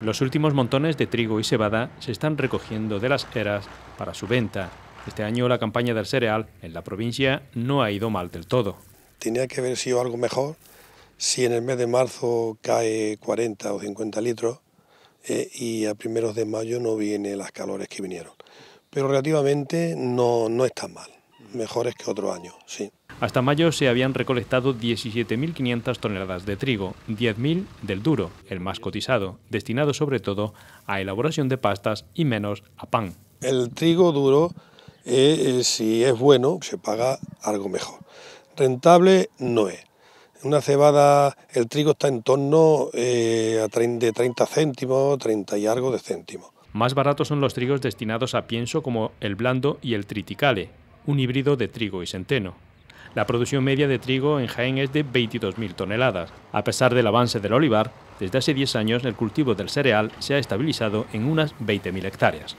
Los últimos montones de trigo y cebada se están recogiendo de las eras para su venta. Este año la campaña del cereal en la provincia no ha ido mal del todo. Tenía que haber sido algo mejor si en el mes de marzo cae 40 o 50 litros eh, y a primeros de mayo no vienen las calores que vinieron. Pero relativamente no, no está mal, mejores que otro año, sí. Hasta mayo se habían recolectado 17.500 toneladas de trigo, 10.000 del duro, el más cotizado, destinado sobre todo a elaboración de pastas y menos a pan. El trigo duro, eh, eh, si es bueno, se paga algo mejor. Rentable no es. Una cebada, el trigo está en torno eh, a 30 céntimos, 30 y algo de céntimos. Más baratos son los trigos destinados a pienso como el blando y el triticale, un híbrido de trigo y centeno. La producción media de trigo en Jaén es de 22.000 toneladas. A pesar del avance del olivar, desde hace 10 años el cultivo del cereal se ha estabilizado en unas 20.000 hectáreas.